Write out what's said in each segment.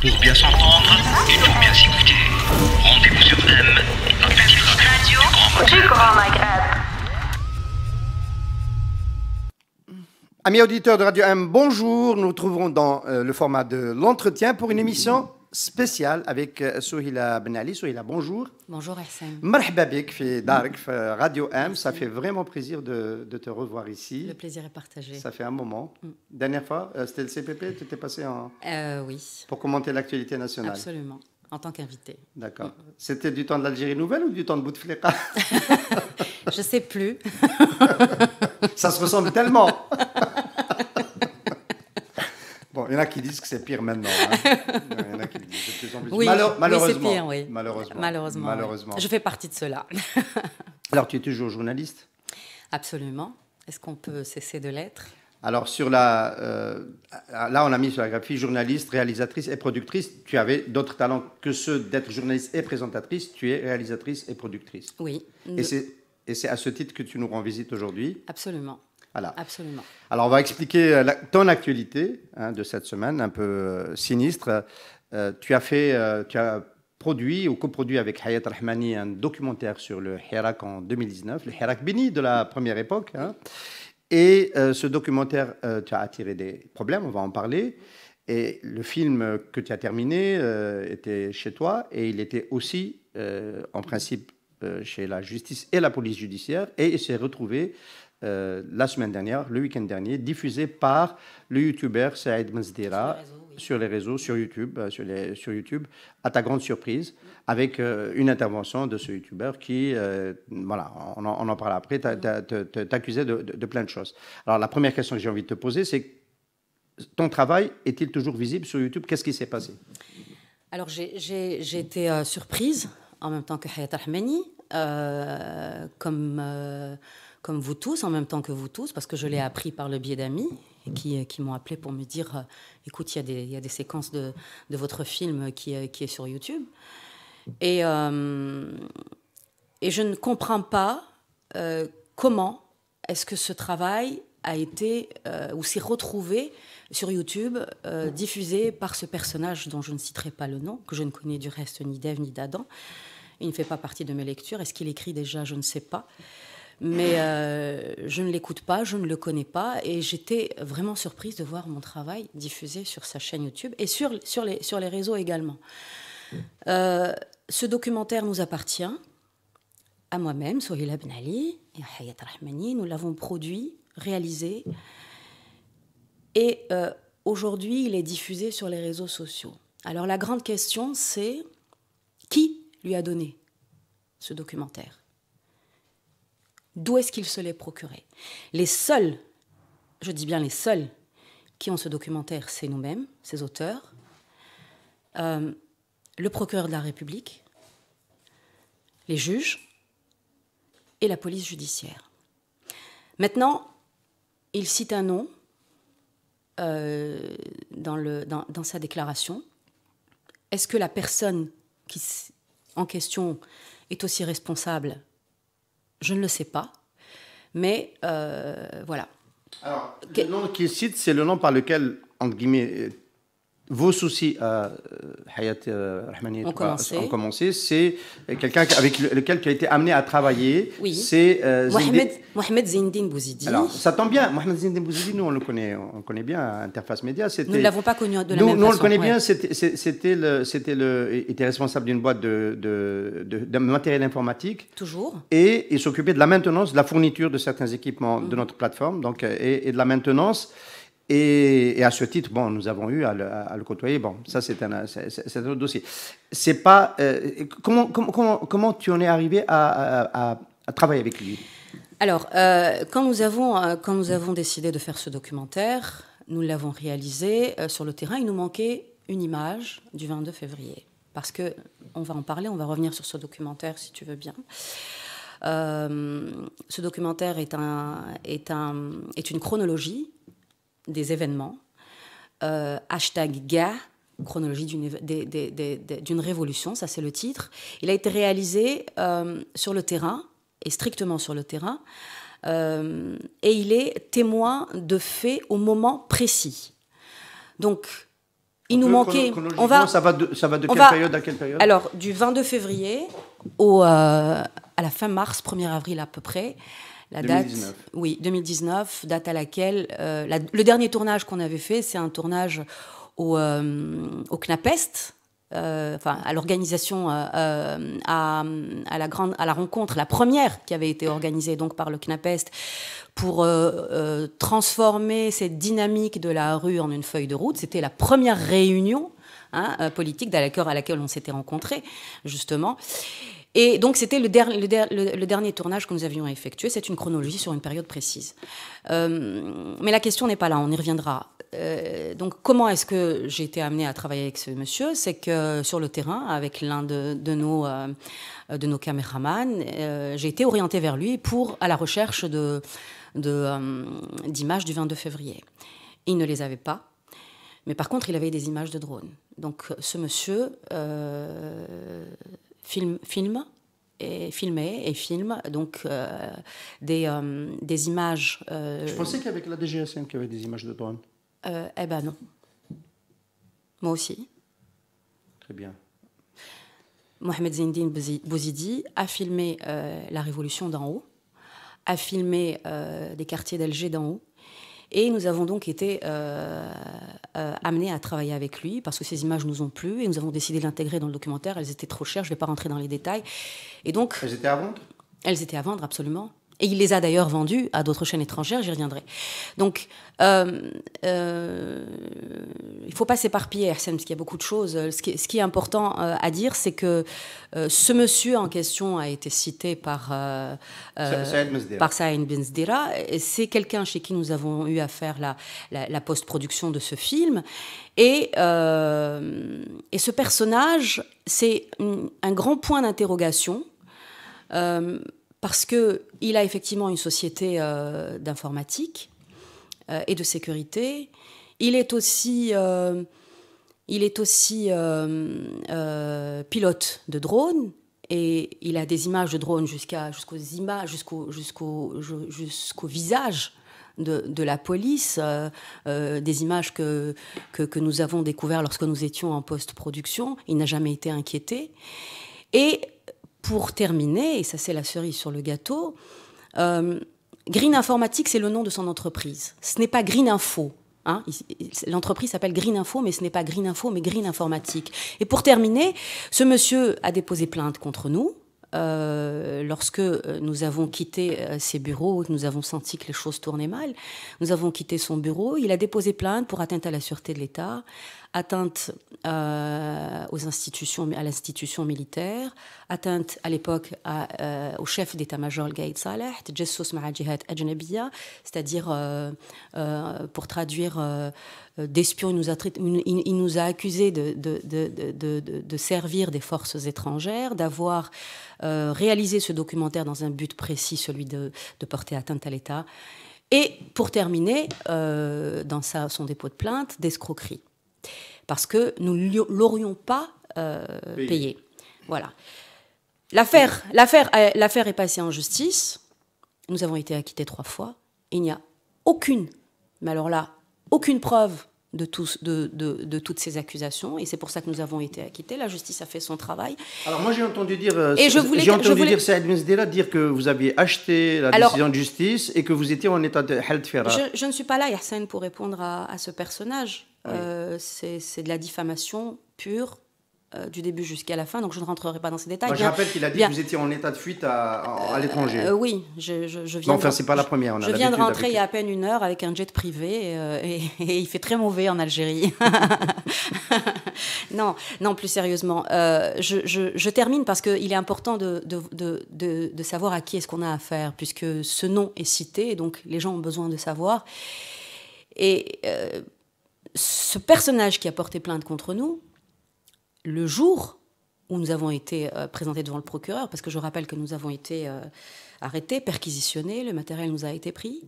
Pour bien s'entendre et pour bien s'écouter, rendez-vous sur M, la radio du Grand Maghreb. Amis auditeurs de Radio M, bonjour. Nous nous trouverons dans euh, le format de l'entretien pour une émission spécial avec euh, Souhila Ben Ali. Souhila, bonjour. Bonjour Hassan. Marhaba bik fi Dark, euh, Radio M. Ça fait vraiment plaisir de, te revoir ici. Le plaisir est partagé. Ça fait un moment. Mm. Dernière fois, euh, c'était le CPP, tu étais passé en... Euh, oui. Pour commenter l'actualité nationale. Absolument. En tant qu'invité. D'accord. Mm. C'était du temps de l'Algérie nouvelle ou du temps de Bouteflika Je ne sais plus. Ça se ressemble tellement. Bon, il y en a qui disent que c'est pire maintenant. Hein. il y en a qui disent plus malheureusement, pire, oui. malheureusement, malheureusement. Je fais partie de cela. Alors, tu es toujours journaliste Absolument. Est-ce qu'on peut cesser de l'être alors sur la, euh, là on a mis sur la graphie journaliste, réalisatrice et productrice. Tu avais d'autres talents que ceux d'être journaliste et présentatrice. Tu es réalisatrice et productrice. Oui. Et c'est à ce titre que tu nous rends visite aujourd'hui. Absolument. Absolument. Alors, on va expliquer euh, la, ton actualité hein, de cette semaine, un peu euh, sinistre. Euh, tu as fait, tu as produit ou coproduit avec Hayat Rahmani un documentaire sur le Hirak en 2019, le Hirak Bini de la première époque. Hein. Et ce documentaire, tu as attiré des problèmes, on va en parler. Et le film que tu as terminé était chez toi et il était aussi, en principe, chez la justice et la police judiciaire. Et il s'est retrouvé euh, la semaine dernière, le week-end dernier, diffusé par le youtubeur Saïd Mazdira sur les réseaux, sur YouTube, euh, sur, les, sur, YouTube, à ta grande surprise, avec euh, une intervention de ce YouTuber qui, voilà, on en, on parle après, t'accusait de, plein de choses. Alors la première question que j'ai envie de te poser, c'est ton travail est-il toujours visible sur YouTube Qu'est-ce qui s'est passé Alors j'ai été surprise en même temps que Hayat Ahmani, comme comme vous tous, en même temps que vous tous, parce que je l'ai mm. appris par le biais d'amis mm. qui, euh, qui m'ont appelé pour me dire euh, écoute, il y, a des séquences de, votre film euh, qui, est sur YouTube. Et, et je ne comprends pas comment est-ce que ce travail a été ou s'est retrouvé sur YouTube, mm. diffusé par ce personnage dont je ne citerai pas le nom, que je ne connais du reste ni d'Ève ni d'Adam. Il ne fait pas partie de mes lectures. Est-ce qu'il écrit déjà Je ne sais pas. Mais euh, je ne l'écoute pas, je ne le connais pas, et j'étais vraiment surprise de voir mon travail diffusé sur sa chaîne YouTube et sur, sur, les, sur les réseaux également. Euh, ce documentaire nous appartient à moi-même, Sohila Ben Ali et Hayat Rahmani. Nous l'avons produit, réalisé, et euh, aujourd'hui, il est diffusé sur les réseaux sociaux. Alors la grande question, c'est qui lui a donné ce documentaire D'où est-ce qu'il se l'est procuré Les seuls, je dis bien les seuls, qui ont ce documentaire, c'est nous-mêmes, ces auteurs, euh, le procureur de la République, les juges et la police judiciaire. Maintenant, il cite un nom euh, dans, dans, sa déclaration. Est-ce que la personne qui, en question est aussi responsable je ne le sais pas. Mais euh, voilà. Alors, le nom qu'il cite, c'est le nom par lequel, entre guillemets, vos soucis à euh, Hayat euh, Rahmani ont commencé, c'est quelqu'un avec lequel tu as été amené à travailler. Oui. C'est euh, Mohamed, Mohamed Zindine Bouzidi. ça tombe bien. Mohamed Zindine Bouzidi, nous, on le connaît, on connaît bien à Interface Média. Nous ne l'avons pas connu de la même Nous, on le connaît bien. C'était le, c'était était responsable d'une boîte de, matériel informatique. Toujours. Et il s'occupait de la maintenance, de la fourniture de certains équipements de mhm. notre plateforme donc, et de la maintenance. Et, à ce titre, bon, nous avons eu à le, côtoyer. Bon, ça, c'est un, autre dossier. C'est pas. Euh, comment, comment, tu en es arrivé à, travailler avec lui Alors, euh, quand, nous avons, euh, quand nous avons décidé de faire ce documentaire, nous l'avons réalisé sur le terrain. Il nous manquait une image du 22 février. Parce que on va en parler, on va revenir sur ce documentaire si tu veux bien. ce documentaire est, un, est, un, est une chronologie des événements. Euh, hashtag GA, chronologie d'une révolution, ça c'est le titre. Il a été réalisé euh, sur le terrain, et strictement sur le terrain, euh, et il est témoin de faits au moment précis. Donc, il nous manquait. On va, ça va de, ça va de quelle, période à quelle période Alors, du 22 février au, à la fin mars, 1er avril à peu près. La date, 2019. oui, 2019, date à laquelle euh, le dernier tournage qu'on avait fait, c'est un tournage au, euh, au Knapest, euh, enfin, à l'organisation, à, la grande, à la rencontre, la première qui avait été organisée donc par le KNAPEST, pour transformer cette dynamique de la rue en une feuille de route. C'était la première réunion hein, politique à à laquelle on s'était rencontrés, justement. Et donc, c'était le, le, dernier tournage que nous avions effectué. C'est une chronologie sur une période précise. Euh, mais la question n'est pas là, on y reviendra. Euh, donc, comment est-ce que j'ai été amenée à travailler avec ce monsieur C'est que sur le terrain, avec l'un de, nos, euh, de nos caméramans, j'ai été orientée vers lui pour à la recherche de d'images du 22 février. Il ne les avait pas. Mais par contre, il avait des images de drones. Donc ce monsieur film, film et filmé film, donc euh, euh, des, images. Euh, Je pensais qu'avec la DGSM qu'il y avait des images de Euh, eh ben non. Moi aussi. Très bien. Mohamed Zindine Bouzidi a filmé la révolution d'en haut, a filmé des quartiers d'Alger d'en haut, et nous avons donc été euh, euh, amenés à travailler avec lui parce que ces images nous ont plu et nous avons décidé de l'intégrer dans le documentaire. Elles étaient trop chères, je ne vais pas rentrer dans les détails. Et donc, elles étaient à vendre Elles étaient à vendre, absolument. Et il les a d'ailleurs vendus à d'autres chaînes étrangères, j'y reviendrai. Donc, euh, euh, il ne faut pas s'éparpiller, parce qu'il y a beaucoup de choses. Euh, ce qui, est important à dire, c'est que ce monsieur en question a été cité par, par Saïd et C'est quelqu'un chez qui nous avons eu à faire la, post-production de ce film. Et, et ce personnage, c'est un grand point d'interrogation parce qu'il a effectivement une société euh, d'informatique euh, et de sécurité. Il est aussi, euh, il est aussi pilote de drone et il a des images de drone jusqu'aux images, jusqu'au, jusqu'au, visage. De, la police, des images que, que, que nous avons découvertes lorsque nous étions en post-production. Il n'a jamais été inquiété. Et pour terminer, et ça c'est la cerise sur le gâteau, euh, Green Informatique, c'est le nom de son entreprise. Ce n'est pas Green Info. Hein. L'entreprise s'appelle Green Info, mais ce n'est pas Green Info, mais Green Informatique. Et pour terminer, ce monsieur a déposé plainte contre nous. Euh, lorsque euh, nous avons quitté ses bureaux, nous avons senti que les choses tournaient mal. Nous avons quitté son bureau. Il a déposé plainte pour atteinte à la sûreté de l'État, atteinte euh, aux institutions, à l'institution militaire, atteinte à l'époque euh, au chef d'état-major Gaïd Saleh, Jessus c'est-à-dire, euh, pour traduire, d'espion, il nous a, il nous a accusé de, de, servir des forces étrangères, d'avoir réalisé ce documentaire dans un but précis, celui de porter atteinte à l'État. Et pour terminer, dans sa, son dépôt de plainte, d'escroquerie parce que nous ne l'aurions pas euh, payé. Voilà. L'affaire, l'affaire, euh, l'affaire est passée en justice. Nous avons été acquittés trois fois. Il n'y a aucune, mais alors là, aucune preuve de, toutes ces accusations. Et c'est pour ça que nous avons été acquittés. La justice a fait son travail. Alors moi j'ai entendu dire, euh, et je voulais, j'ai entendu dire Saïd dire que vous aviez acheté la décision de justice et que vous étiez en état de hein. je, je ne suis pas là, Yassine, pour répondre à, ce personnage. Euh, c'est de la diffamation pure euh, du début jusqu'à la fin, donc je ne rentrerai pas dans ces détails. je rappelle qu'il a dit que vous étiez en état de fuite à, l'étranger. Euh, oui, je, viens. Non, c'est pas la première. je, viens de rentrer il y a à peine une heure avec un jet privé euh, et, il fait très mauvais en Algérie. non, non, plus sérieusement, je, termine parce qu'il est important de, de, de, savoir à qui est-ce qu'on a affaire, puisque ce nom est cité, donc les gens ont besoin de savoir. Et ce personnage qui a porté plainte contre nous, le jour où nous avons été euh, présentés devant le procureur, parce que je rappelle que nous avons été euh, arrêtés, perquisitionnés, le matériel nous a été pris,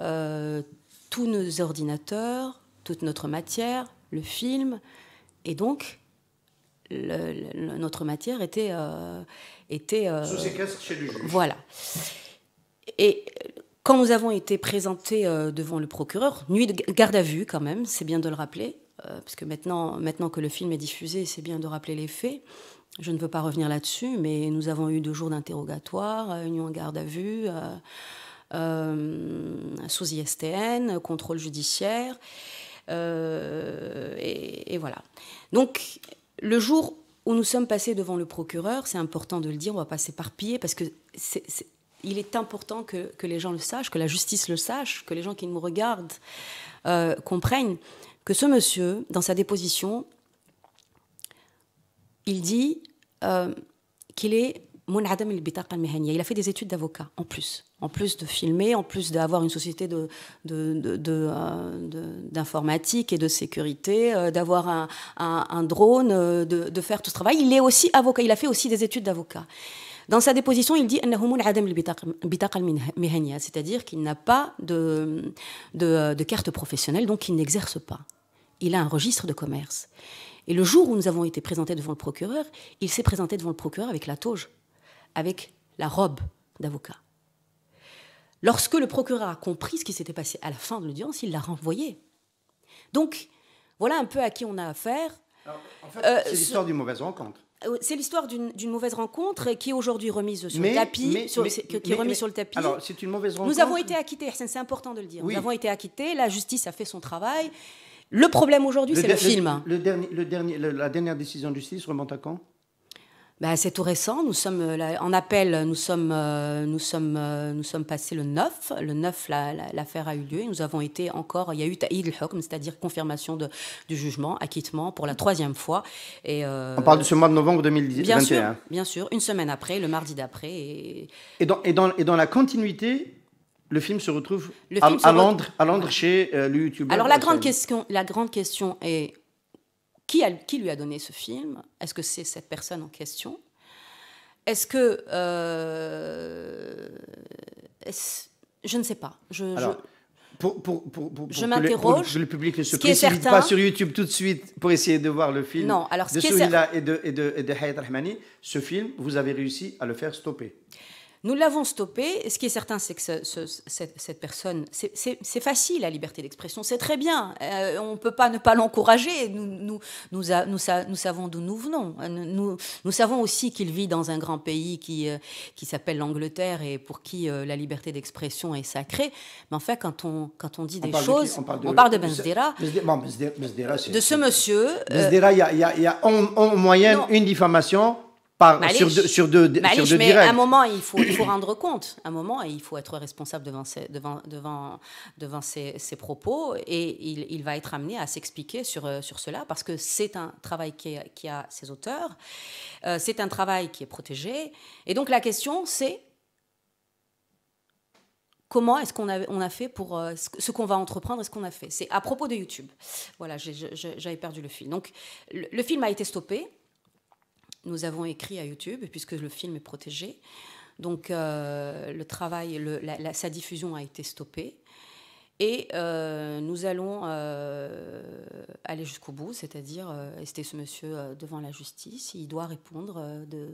euh, tous nos ordinateurs, toute notre matière, le film, et donc notre matière était... était Sous séquestre chez le juge. Voilà. Et quand nous avons été présentés devant le procureur, nuit de garde à vue quand même, c'est bien de le rappeler, euh, parce que maintenant, maintenant que le film est diffusé, c'est bien de rappeler les faits. Je ne veux pas revenir là-dessus, mais nous avons eu deux jours d'interrogatoire, euh, union en garde à vue, euh, euh sous ISTN, contrôle judiciaire, et, voilà. Donc, le jour où nous sommes passés devant le procureur, c'est important de le dire, on va pas s'éparpiller, parce que il est important que, que, les gens le sachent, que la justice le sache, que les gens qui nous regardent comprennent que ce monsieur, dans sa déposition, il dit euh, qu'il est il a fait des études d'avocat, en plus. En plus de filmer, en plus d'avoir une société d'informatique de, de, euh, et de sécurité, euh, d'avoir un, un, drone, de, faire tout ce travail. Il est aussi avocat. Il a fait aussi des études d'avocat. Dans sa déposition, il dit c'est-à-dire qu'il n'a pas de, de, de carte professionnelle, donc il n'exerce pas. Il a un registre de commerce. Et le jour où nous avons été présentés devant le procureur, il s'est présenté devant le procureur avec la toge, avec la robe d'avocat. Lorsque le procureur a compris ce qui s'était passé à la fin de l'audience, il l'a renvoyé. Donc, voilà un peu à qui on a affaire. en fait, euh, c'est l'histoire d'une mauvaise rencontre. Euh, c'est l'histoire d'une mauvaise rencontre qui est aujourd'hui remise sur le tapis. qui est remise sur le tapis. c'est une mauvaise rencontre. Nous avons été acquittés, c'est important de le dire. Nous avons été acquittés, la justice a fait son travail. Le problème aujourd'hui, c'est le, film. la dernière décision de justice remonte à quand bah, c'est tout récent. Nous sommes euh, là, en appel, nous sommes, euh, nous, sommes, euh, nous sommes passés le 9. Le 9, l'affaire a eu lieu. Et nous avons été encore. Il y a eu taïd al-hukm, c'est-à-dire confirmation de, du jugement, acquittement pour la troisième fois. Et, On parle de ce mois de novembre 2021. Bien sûr, bien sûr, une semaine après, le mardi d'après. Et... dans, et, dans, et dans la continuité, le film se retrouve à, Londres, chez le youtubeur. Alors la grande, question, la grande question est qui, lui a donné ce film Est-ce que c'est cette personne en question Est-ce que... Euh, je ne sais pas. Je, Alors, je, pour, je Le, public ne se précipite pas sur YouTube tout de suite pour essayer de voir le film non, alors de Souhila et de, et de, et de Rahmani. Ce film, vous avez réussi à le faire stopper. Nous l'avons stoppé. Ce qui est certain, c'est que cette, personne, c'est facile la liberté d'expression, c'est très bien. Euh, on ne peut pas ne pas l'encourager. Nous, nous, nous, nous, savons d'où nous venons. Euh, nous, nous savons aussi qu'il vit dans un grand pays qui, euh, qui s'appelle l'Angleterre et pour qui la liberté d'expression est sacrée. Mais en quand on, quand on dit des choses, on parle de, de de ce monsieur. il y a, en, moyenne une diffamation sur deux, mais directs. à un moment, il faut, il faut rendre compte. un moment, il faut être responsable devant ses, devant, devant, devant ses, propos et il, il, va être amené à s'expliquer sur, euh, sur cela parce que c'est un travail qui, qui a ses auteurs, euh, c'est un travail qui est protégé. Et donc la question, c'est comment est-ce qu'on a, on a fait pour euh, ce qu'on va entreprendre, et ce qu'on a fait C'est à propos de YouTube. Voilà, j'avais perdu le fil. Donc le film a été stoppé. Nous avons écrit à YouTube, puisque le film est protégé. Donc euh, le travail, sa diffusion a été stoppée. Et euh, nous allons euh, aller jusqu'au bout, c'est-à-dire rester ce monsieur devant la justice, il doit répondre de,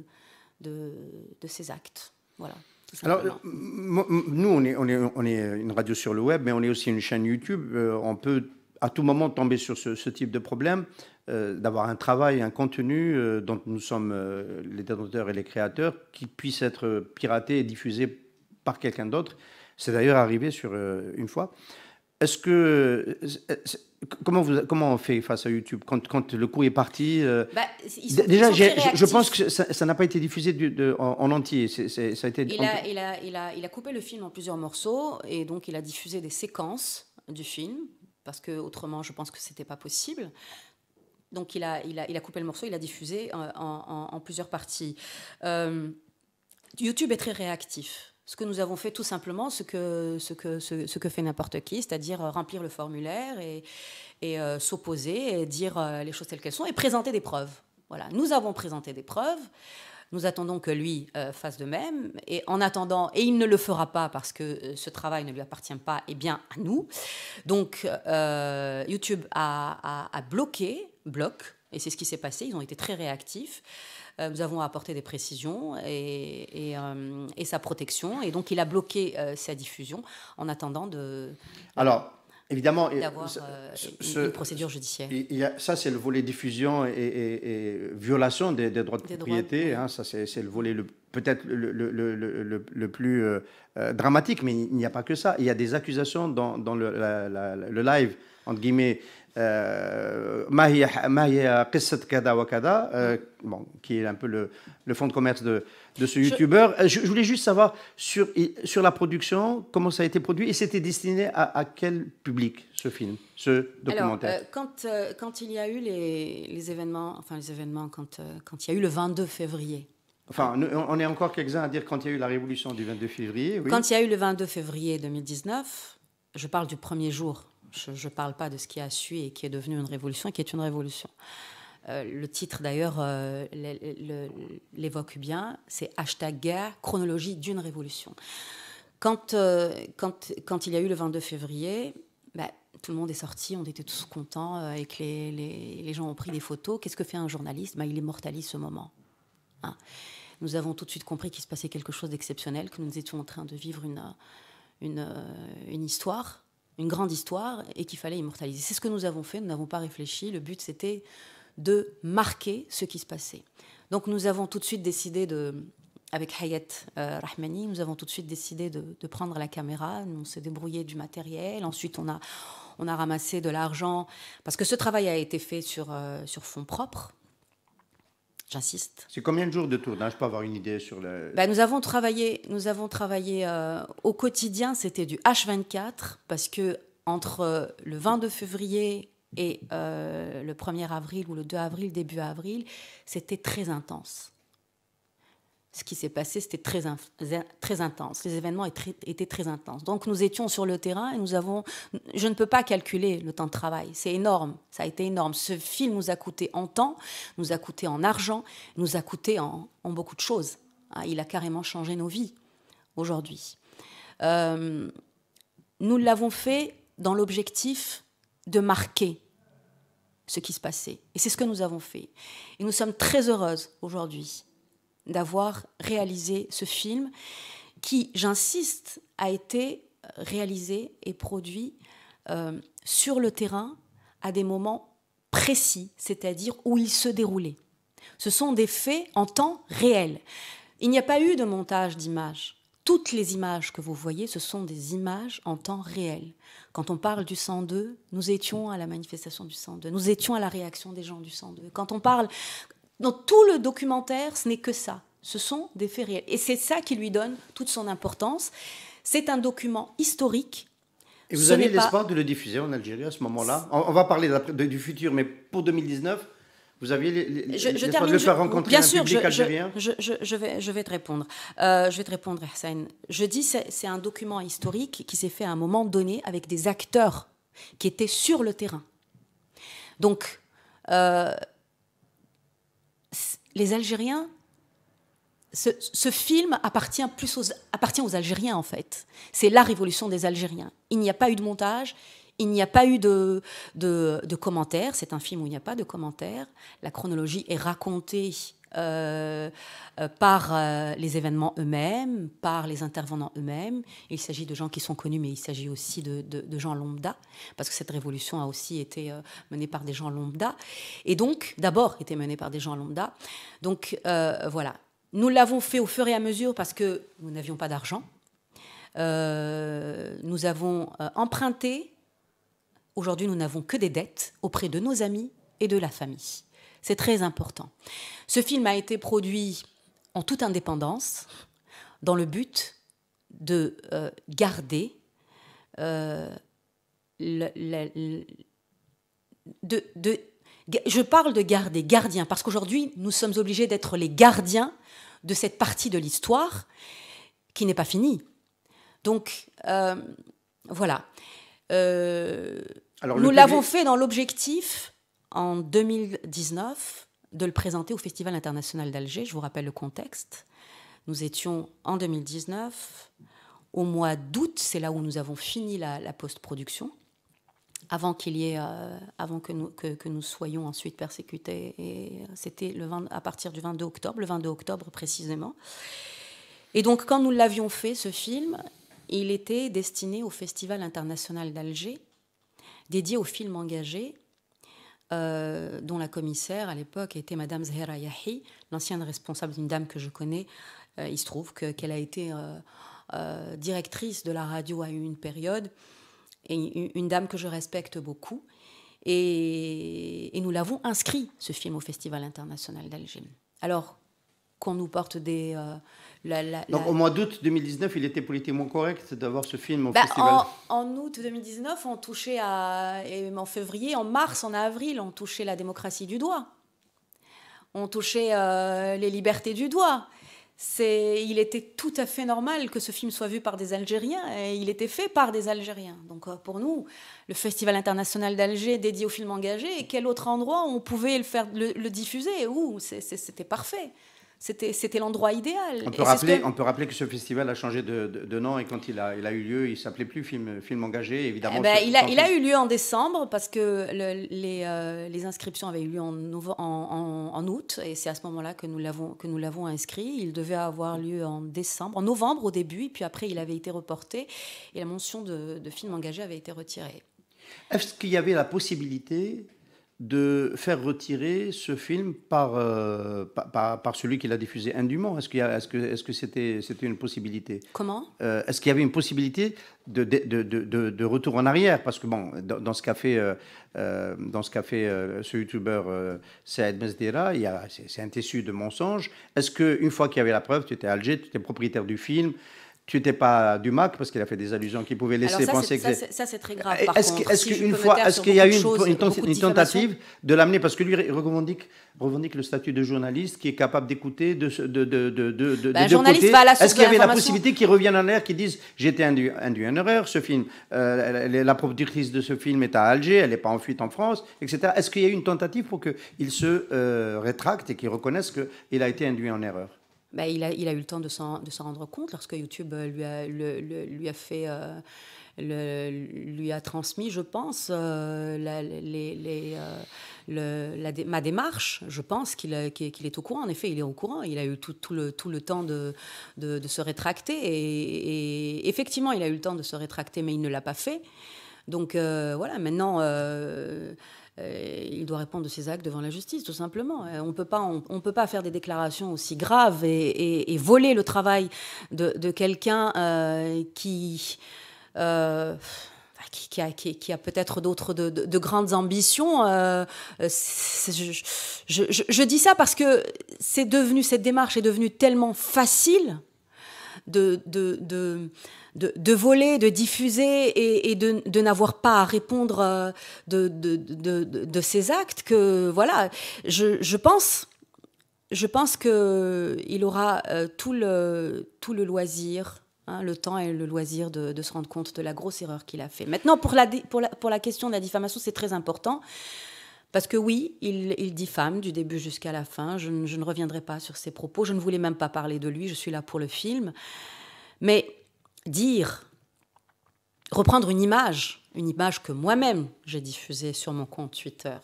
de, de ses actes. Voilà. Alors, nous, on est, on, est, on est, une radio sur le web, mais on est aussi une chaîne YouTube. on peut à tout moment tomber sur ce, type de problème, euh, d'avoir un travail, un contenu euh, dont nous sommes euh, les détenteurs et les créateurs qui puisse être piraté et diffusé par quelqu'un d'autre. C'est d'ailleurs arrivé sur une fois. Est-ce que comment, vous, comment on fait face à YouTube quand, quand le coup est parti bah, Déjà, je pense que ça n'a pas été diffusé de, en, entier. ça a été. il a coupé le film en plusieurs morceaux et donc il a diffusé des séquences du film, parce que autrement, je pense que c'était pas possible. Donc il a, il, a, il a, coupé le morceau, il a diffusé euh, en, plusieurs parties. Euh, YouTube est très réactif. Ce que nous avons fait tout simplement, ce que, ce que, ce, que fait n'importe qui, c'est-à-dire euh, remplir le formulaire et, et s'opposer et dire les choses telles qu'elles sont et présenter des preuves. Voilà, nous avons présenté des preuves. Nous attendons que lui euh, fasse de même. Et en attendant, et il ne le fera pas parce que euh, ce travail ne lui appartient pas, et eh bien à nous. Donc euh, YouTube a, bloqué, bloque, et c'est ce qui s'est passé. Ils ont été très réactifs. nous avons apporté des précisions et, et, sa protection. Et donc il a bloqué sa diffusion en attendant de... Alors, Évidemment, d'avoir procédure Il ça, c'est le volet diffusion et, violation des, droits de propriété. Hein, ça, c'est le volet peut-être le, le, le, le, plus euh, euh, dramatique, mais il n'y a pas que ça. Il y a des accusations dans, dans le, live, entre guillemets, euh, bon, qui est un peu le, le fonds de commerce de, de ce youtubeur. Euh, je... voulais juste savoir sur, sur la production, comment ça a été produit et c'était destiné à, quel public ce film, ce euh, documentaire quand, euh, quand il y a eu les, événements, enfin les événements, quand, quand il y a eu le 22 février. Enfin, on est encore quelques-uns à dire quand il y a eu la révolution du 22 février. Quand il y a eu le 22 février 2019, je parle du premier jour. Je ne parle pas de ce qui a suivi et qui est devenu une révolution, qui est une révolution. Euh, le titre d'ailleurs euh, l'évoque bien, c'est hashtag guerre, chronologie d'une révolution. Quand, euh, il y a eu le 22 février, bah, tout le monde est sorti, on était tous contents, et que les, gens ont pris des photos. Qu'est-ce que fait un journaliste bah, Il immortalise ce moment. Hein. nous avons tout de suite compris qu'il se passait quelque chose d'exceptionnel, que nous étions en train de vivre une histoire, une grande histoire, et qu'il fallait immortaliser. C'est ce que nous avons fait, nous n'avons pas réfléchi. Le but, c'était de marquer ce qui se passait. Donc nous avons tout de suite décidé de, avec Hayat euh, Rahmani, nous avons tout de suite décidé de, prendre la caméra, on s'est débrouillé du matériel, ensuite on a, on a ramassé de l'argent, parce que ce travail a été fait sur, euh, sur fonds propres. J'insiste. C'est combien de jours de tournage peux avoir une idée sur le... Ben, nous avons travaillé, nous avons travaillé euh, au quotidien, c'était du H24, parce que entre le 22 février et euh, le 1er avril ou le 2 avril, début avril, c'était très intense. Ce qui s'est passé, c'était très, très intense. Les événements étaient très, intenses. Donc nous étions sur le terrain et nous avons... Je ne peux pas calculer le temps de travail. C'est énorme. Ça a été énorme. Ce film nous a coûté en temps, nous a coûté en argent, nous a coûté en, beaucoup de choses. Hein. Il a carrément changé nos vies aujourd'hui. Euh, nous l'avons fait dans l'objectif de marquer ce qui se passait. Et c'est ce que nous avons fait. Et nous sommes très heureuses aujourd'hui d'avoir réalisé ce film qui, j'insiste, a été réalisé et produit euh, sur le terrain à des moments précis, c'est-à-dire où il se déroulait. Ce sont des faits en temps réel. Il n'y a pas eu de montage d'images toutes les images que vous voyez, ce sont des images en temps réel. Quand on parle du 102, nous étions à la manifestation du 102, nous étions à la réaction des gens du 102. Quand on parle dans tout le documentaire, ce n'est que ça. Ce sont des faits réels. Et c'est ça qui lui donne toute son importance. C'est un document historique. Et vous avez l'espoir de le diffuser en Algérie à ce moment-là on, va parler du futur, mais pour 2019, vous aviez les, je, je termine, rencontrer bien sûr, public je, algérien je, vais, je vais te répondre. Euh, je vais te répondre, Hussein. Je dis c'est, c'est un document historique qui s'est fait à un moment donné avec des acteurs qui étaient sur le terrain. Donc, euh, les Algériens ce, film appartient plus aux, appartient aux Algériens en fait. C'est la révolution des Algériens. Il n'y a pas eu de montage, il n'y a pas eu de, commentaires. C'est un film où il n'y a pas de commentaires. La chronologie est racontée euh, euh, par euh, les événements eux-mêmes, par les intervenants eux-mêmes. Il s'agit de gens qui sont connus, mais il s'agit aussi de, gens lambda, parce que cette révolution a aussi été menée par des gens lambda, et donc d'abord était menée par des gens lambda. Donc voilà, nous l'avons fait au fur et à mesure parce que nous n'avions pas d'argent. nous avons emprunté Aujourd'hui, nous n'avons que des dettes auprès de nos amis et de la famille. C'est très important. Ce film a été produit en toute indépendance, dans le but de euh, garder euh, je parle de garder, gardien, parce qu'aujourd'hui, nous sommes obligés d'être les gardiens de cette partie de l'histoire qui n'est pas finie. Donc, euh, voilà. Nous l'avons fait dans l'objectif, en 2019, de le présenter au Festival international d'Alger. Je vous rappelle le contexte. Nous étions en 2019. Au mois d'août, c'est là où nous avons fini la, post-production, avant, qu'il y ait, euh, avant que, nous, que, nous soyons ensuite persécutés. Et c'était le à partir du 22 octobre, le 22 octobre précisément. Et donc, quand nous l'avions fait, ce film, il était destiné au Festival international d'Alger, dédié au film engagé, euh, dont la commissaire à l'époque était Madame Zahra Yahi, l'ancienne responsable d'une dame que je connais. Euh, il se trouve qu'elle a été euh, directrice de la radio à une période, et une, dame que je respecte beaucoup. Et, et nous l'avons inscrit, ce film, au Festival international d'Alger. Alors qu'on nous porte des donc au mois d'août 2019, il était politiquement correct d'avoir ce film au bah, festival. En, août 2019, on touchait à en février, en mars, en avril, on touchait la démocratie du doigt. On touchait euh, les libertés du doigt. C'est, il était tout à fait normal que ce film soit vu par des Algériens et il était fait par des Algériens. Donc euh, pour nous, le Festival international d'Alger dédié au film engagé, quel autre endroit on pouvait le faire, le, le diffuser Où c'était parfait. C'était l'endroit idéal. On peut, rappeler, que... peut rappeler que ce festival a changé de, nom et quand il a, il a eu lieu, il s'appelait plus film, film Engagé, évidemment. Eh ben, il, a, eu lieu en décembre parce que euh, les, inscriptions avaient eu lieu en, août et c'est à ce moment-là que nous l'avons inscrit. Il devait avoir lieu en décembre, en novembre au début, et puis après il avait été reporté et la mention de, de film engagé avait été retirée. Est-ce qu'il y avait la possibilité de faire retirer ce film euh, par, par, celui qui l'a diffusé indûment Est-ce est que, que c'était une possibilité Comment euh, Est-ce qu'il y avait une possibilité de, de, retour en arrière Parce que, bon, dans, ce qu'a fait, euh, dans ce, ce youtubeur Saïd Mesdera, c'est un tissu de mensonges. Est-ce qu'une fois qu'il y avait la preuve, tu étais à Alger, tu étais propriétaire du film tu n'étais pas du Mac parce qu'il a fait des allusions qui pouvaient laisser penser que ça c'est très grave. Est-ce qu'il y a eu une, tentative de l'amener parce que lui revendique, revendique le statut de journaliste qui est capable d'écouter de de de de, bah, journaliste va à la Est-ce qu'il y avait la possibilité qu'il revienne en l'air, qu'il dise j'étais induit, induit en erreur, ce film, euh, la, productrice de ce film est à Alger, elle n'est pas en fuite en France, etc. Est-ce qu'il y a eu une tentative pour qu'il se euh, rétracte et qu'il reconnaisse qu'il a été induit en erreur bah, il, a, eu le temps de s'en rendre compte lorsque YouTube lui a, transmis, je pense, euh, euh, ma démarche. Je pense qu'il est au courant. En effet, il est au courant. Il a eu tout, le, tout le, temps de, se rétracter. Et, effectivement, il a eu le temps de se rétracter, mais il ne l'a pas fait. Donc euh, voilà, maintenant... Euh, il doit répondre de ses actes devant la justice, tout simplement. Euh, on peut pas, on, peut pas faire des déclarations aussi graves et, voler le travail de, quelqu'un euh, bah, qui, qui, a, peut-être d'autres de, grandes ambitions. je, je dis ça parce que c'est devenu cette démarche est devenue tellement facile de, de, voler, de diffuser et, de, n'avoir pas à répondre euh, de, de, ces actes que, voilà, je, pense je pense qu'il aura euh, tout, le, tout le loisir, hein, le temps et le loisir de, se rendre compte de la grosse erreur qu'il a fait. Maintenant, pour la, pour pour la question de la diffamation, c'est très important. Parce que oui, il, dit femme du début jusqu'à la fin. Je, ne reviendrai pas sur ses propos. Je ne voulais même pas parler de lui. Je suis là pour le film. Mais dire, reprendre une image, une image que moi-même j'ai diffusée sur mon compte Twitter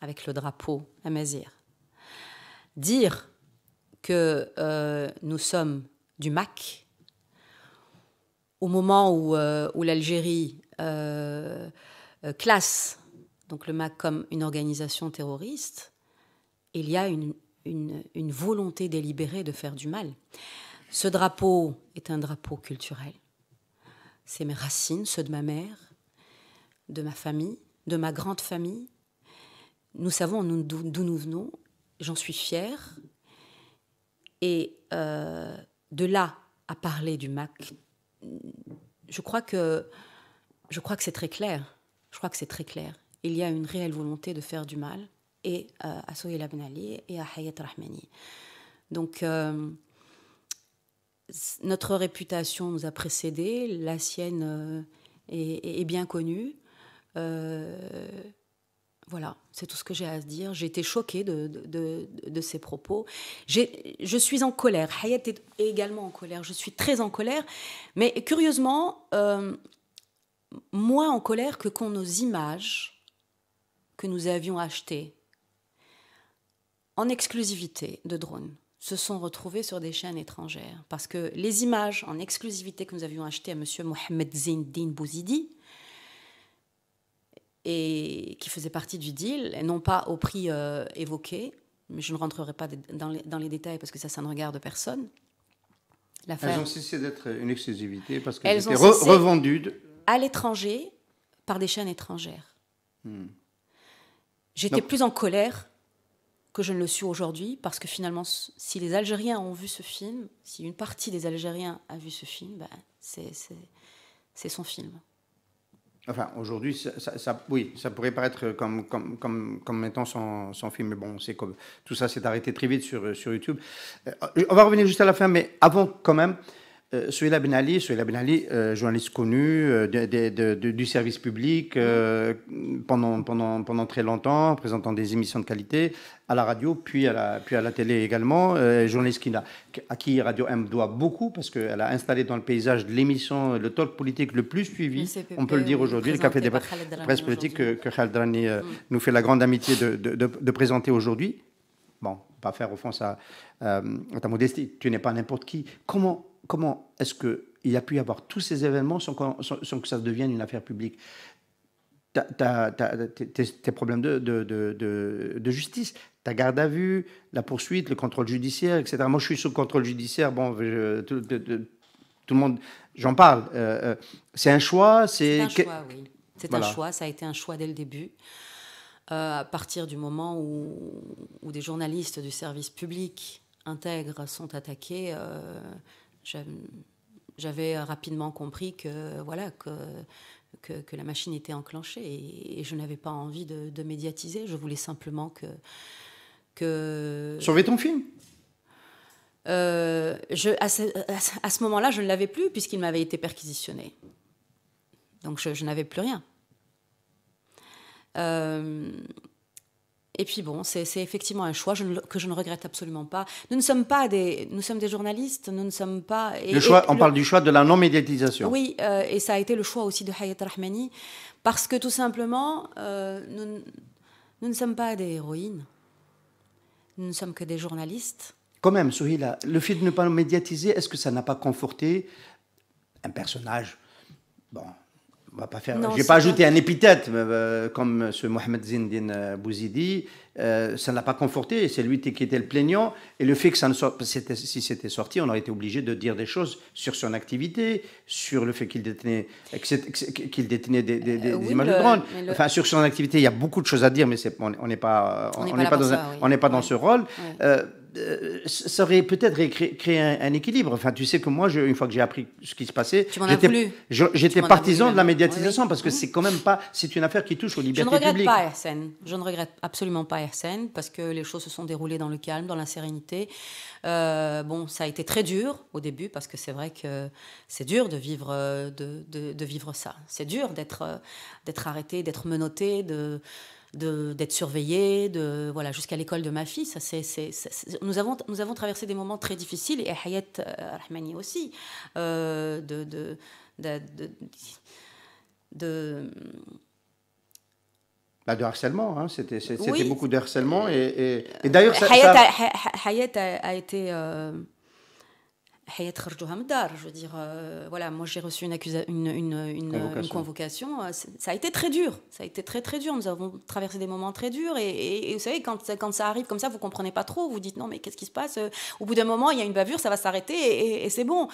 avec le drapeau à Amazir. Dire que euh, nous sommes du MAC au moment où, euh, l'Algérie euh, classe donc le MAC comme une organisation terroriste, il y a une, volonté délibérée de faire du mal. Ce drapeau est un drapeau culturel. C'est mes racines, ceux de ma mère, de ma famille, de ma grande famille. Nous savons d'où nous venons, j'en suis fière. Et euh, de là à parler du MAC, je crois que je crois que c'est très clair. Je crois que c'est très clair il y a une réelle volonté de faire du mal, et euh, à Soheil l'abnali et à Hayat Rahmani. Donc, euh, notre réputation nous a précédés, la sienne euh, est, bien connue. voilà, c'est tout ce que j'ai à dire. J'ai été choquée de, de, ces propos. Je suis en colère. Hayat est également en colère. Je suis très en colère. Mais curieusement, moins en colère que quand nos images que nous avions achetés en exclusivité de drones se sont retrouvés sur des chaînes étrangères. Parce que les images en exclusivité que nous avions achetées à M. Mohamed Zindine Bouzidi, et qui faisait partie du deal, et non pas au prix euh, évoqué, mais je ne rentrerai pas dans les, détails parce que ça, ça ne regarde personne. Elles ont cessé d'être une exclusivité parce qu'elles étaient revendues à l'étranger par des chaînes étrangères. Hmm. J'étais plus en colère que je ne le suis aujourd'hui, parce que finalement, si les Algériens ont vu ce film, si une partie des Algériens a vu ce film, ben, c'est son film. Enfin, aujourd'hui, ça, oui, ça pourrait paraître comme, comme, étant son, film, mais bon, c'est comme tout ça s'est arrêté très vite sur, YouTube. Euh, on va revenir juste à la fin, mais avant quand même, euh, Souila Ben Ali, ben euh, journaliste connue euh, du service public pendant, très longtemps, présentant des émissions de qualité à la radio, puis à la, télé également. journaliste qui à qui Radio M doit beaucoup parce qu'elle a installé dans le paysage l'émission le talk politique le plus suivi, on peut le dire aujourd'hui, le café des presse politique que, que mm. nous fait la grande amitié de présenter aujourd'hui. Bon, pas faire offense à ta modestie, tu n'es pas n'importe qui. Comment comment est-ce que qu'il a pu y avoir tous ces événements sans, que ça devienne une affaire publique tes, problèmes de, justice, ta garde à vue, la poursuite, le contrôle judiciaire, etc. Moi, je suis sous contrôle judiciaire, bon, tout, le monde, j'en parle. Euh, euh, c'est un choix, c'est... un choix, C'est un choix, ça a été un choix dès le début. Euh, à partir du moment où, des journalistes du service public intègre sont attaqués, j'avais rapidement compris que voilà que, que, la machine était enclenchée et, je n'avais pas envie de, médiatiser. Je voulais simplement que que sauver ton film. Euh, je, à ce, moment-là, je ne l'avais plus puisqu'il m'avait été perquisitionné. Donc je, je n'avais plus rien. Euh, et puis bon, c'est effectivement un choix que je ne regrette absolument pas. Nous ne sommes pas des, nous sommes des journalistes, nous ne sommes pas. le choix, on parle du choix de la non-médiatisation. Oui, euh, et ça a été le choix aussi de Hayat Rahmani, parce que tout simplement, euh, nous, ne sommes pas des héroïnes, nous ne sommes que des journalistes. Quand même, Souhila, le fait de ne pas médiatiser, est-ce que ça n'a pas conforté un personnage Bon, je va pas faire. J'ai pas ajouté un épithète euh, comme ce Mohamed Zindin euh, Bouzidi. Euh, ça ne l'a pas conforté. C'est lui qui était le plaignant. Et le fait que ça ne si c'était sorti, on aurait été obligé de dire des choses sur son activité, sur le fait qu'il détenait, qu'il détenait des, images de drones. Enfin, sur son activité, il y a beaucoup de choses à dire, mais on n'est pas, on n'est pas, dans, ce rôle. Euh, ça aurait peut-être créé, un, équilibre. Enfin, tu sais que moi, une fois que j'ai appris ce qui se passait, j'étais partisan de la médiatisation parce que c'est quand même pas, c'est une affaire qui touche aux libertés publiques. Je ne regrette pas RSN. Je ne regrette absolument pas Ersen, parce que les choses se sont déroulées dans le calme, dans la sérénité. Euh, bon, ça a été très dur au début parce que c'est vrai que c'est dur de vivre, euh, de, vivre ça. C'est dur d'être, d'être arrêté, d'être menotté, de d'être surveillée, de, voilà, jusqu'à l'école de ma fille. Ça, c'est, nous, avons, nous avons traversé des moments très difficiles, et Hayat euh, Rahmani aussi, euh, de, de, bah, de, harcèlement, hein. c'était beaucoup de harcèlement. Et, euh, d'ailleurs, Hayat, a, été je veux dire, euh, voilà, moi j'ai reçu une, une, convocation. Euh, ça a été très dur, ça a été très très dur. Nous avons traversé des moments très durs et, vous savez, quand, quand, ça arrive comme ça, vous comprenez pas trop, vous dites non, mais qu'est-ce qui se passe euh, Au bout d'un moment, il y a une bavure, ça va s'arrêter et, c'est bon.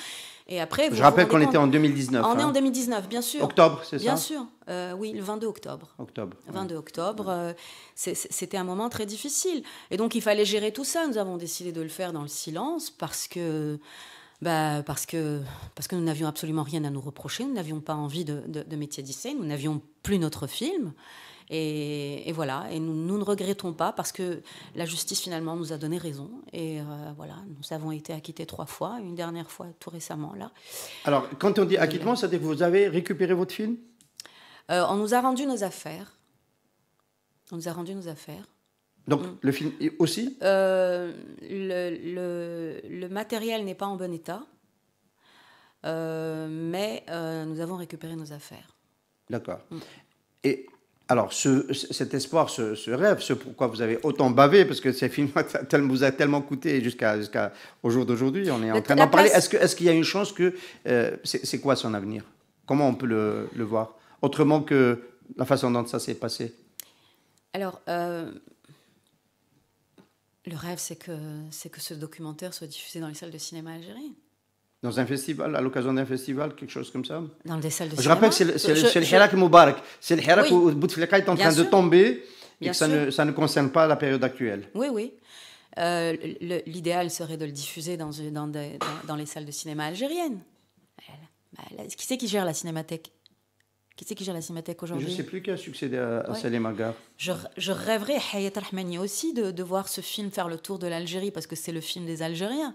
Et après, vous, je rappelle qu'on était en 2019. On est en 2019, hein. bien sûr. Octobre, c'est ça Bien sûr, oui, le 22 octobre. Octobre. 22 octobre, c'était un moment très difficile. Et donc il fallait gérer tout ça. Nous avons décidé de le faire dans le silence parce que. Bah, parce, que, parce que nous n'avions absolument rien à nous reprocher, nous n'avions pas envie de, de, métier d'essai, nous n'avions plus notre film. Et, voilà, et nous, ne regrettons pas parce que la justice finalement nous a donné raison. Et euh, voilà, nous avons été acquittés trois fois, une dernière fois tout récemment là. Alors, quand on dit acquittement, ça veut dire que vous avez récupéré votre film euh, On nous a rendu nos affaires. On nous a rendu nos affaires. Donc mm. le film aussi euh, le, matériel n'est pas en bon état, euh, mais euh, nous avons récupéré nos affaires. D'accord. Mm. Et alors, cet espoir, ce, rêve, ce pourquoi vous avez autant bavé, parce que ces films vous a tellement coûté jusqu'à jusqu'à jour d'aujourd'hui, on est en train d'en parler. Est-ce qu'il est y a une chance que... C'est quoi son avenir Comment on peut le, le voir Autrement que la façon dont ça s'est passé Alors... Le rêve, c'est que, c'est que ce documentaire soit diffusé dans les salles de cinéma algériennes. Dans un festival, à l'occasion d'un festival, quelque chose comme ça Dans des salles de cinéma. Je rappelle que c'est le Hirak Moubarak. C'est le Hirak où Bouteflika est en train de tomber et que ça ne, concerne pas la période actuelle. Oui, oui. Euh, l'idéal serait de le diffuser dans, dans, dans, les salles de cinéma algériennes. Qui c'est qui gère la cinémathèque qui c'est qui gère la Cinémathèque aujourd'hui Je ne sais plus qui a succédé à, Salim Je, rêverais, Hayat Rahmani aussi, de, de, voir ce film faire le tour de l'Algérie, parce que c'est le film des Algériens.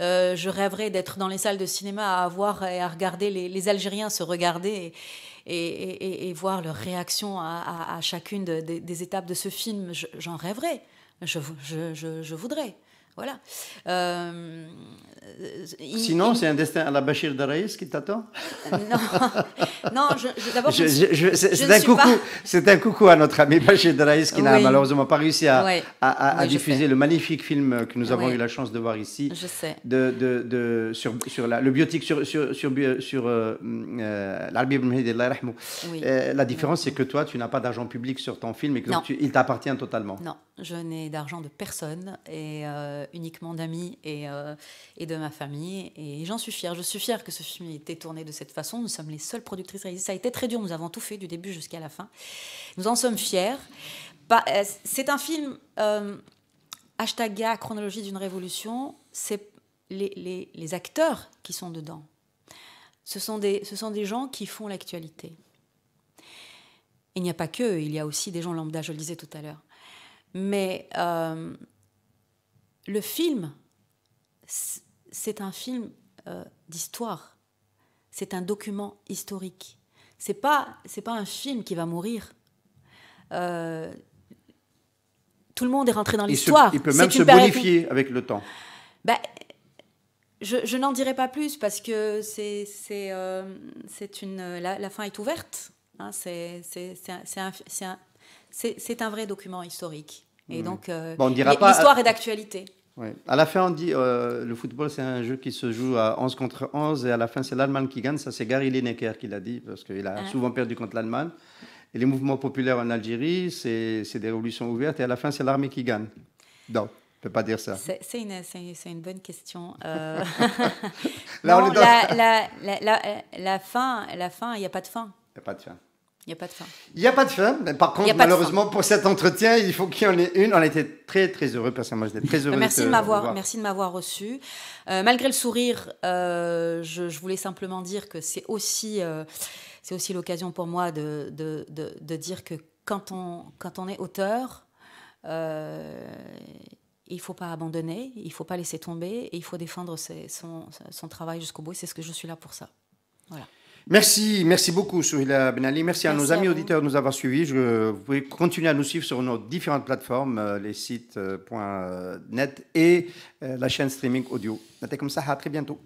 Euh, je rêverais d'être dans les salles de cinéma à voir et à regarder les, Algériens se regarder et, voir leur réaction à, chacune des étapes de ce film. J'en rêverais. je, je, voudrais. Voilà. Euh, Sinon, c'est un destin à la Bachir Daraïs qui t'attend euh, Non, non je, je, c'est un, coucou, un coucou à notre ami Bachir Daraïs qui n'a malheureusement pas réussi à, diffuser le magnifique film que nous avons eu la chance de voir ici. Je sais. De, de, sur, le biotique sur, sur, sur, sur euh, La différence, c'est que toi, tu n'as pas d'argent public sur ton film et que il t'appartient totalement. Non, je n'ai d'argent de personne et euh, uniquement d'amis euh, et, de ma famille. Et j'en suis fière. Je suis fière que ce film ait été tourné de cette façon. Nous sommes les seules productrices réalisées. Ça a été très dur. Nous avons tout fait du début jusqu'à la fin. Nous en sommes fiers. Bah, euh, c'est un film hashtag chronologie d'une révolution, c'est les, acteurs qui sont dedans. Ce sont des, ce sont des gens qui font l'actualité. Il n'y a pas que, il y a aussi des gens lambda, je le disais tout à l'heure. Mais le film, c'est un film euh, d'histoire. C'est un document historique. C'est pas c'est pas un film qui va mourir. Euh, tout le monde est rentré dans l'histoire. Il peut même se bonifier avec le temps. Ben, je, n'en dirai pas plus parce que c'est euh, la, fin est ouverte. c'est un vrai document historique. Et donc, euh, l'histoire euh, est d'actualité. À la fin, on dit euh, le football, c'est un jeu qui se joue à 11 contre 11, et à la fin, c'est l'Allemagne qui gagne. Ça, c'est Gary Lineker qui l'a dit, parce qu'il a ah. souvent perdu contre l'Allemagne. Et les mouvements populaires en Algérie, c'est des révolutions ouvertes, et à la fin, c'est l'armée qui gagne. Donc. On peut pas dire ça. C'est une, bonne question. Là, on la, la, la fin, il n'y a pas de fin. Il n'y a pas de fin. Il n'y a pas de fin. Il n'y a pas de fin. Mais par contre, malheureusement, pour cet entretien, il faut qu'il y en ait une. On a été très, très heureux. Personnellement, j'étais très heureux. Euh, merci de, m'avoir, merci de m'avoir reçu. Euh, malgré le sourire, euh, je, voulais simplement dire que c'est aussi, c'est aussi l'occasion pour moi de, dire que quand on, quand on est auteur, il ne faut pas abandonner, il ne faut pas laisser tomber et il faut défendre son, son travail jusqu'au bout. C'est ce que je suis là pour ça. Voilà. Merci, merci beaucoup, Souhila Benali. Merci, merci à nos amis auditeurs de nous avoir suivis. Je, vous pouvez continuer à nous suivre sur nos différentes plateformes, euh, les sites.net euh, euh, et la chaîne streaming audio. comme ça, à très bientôt.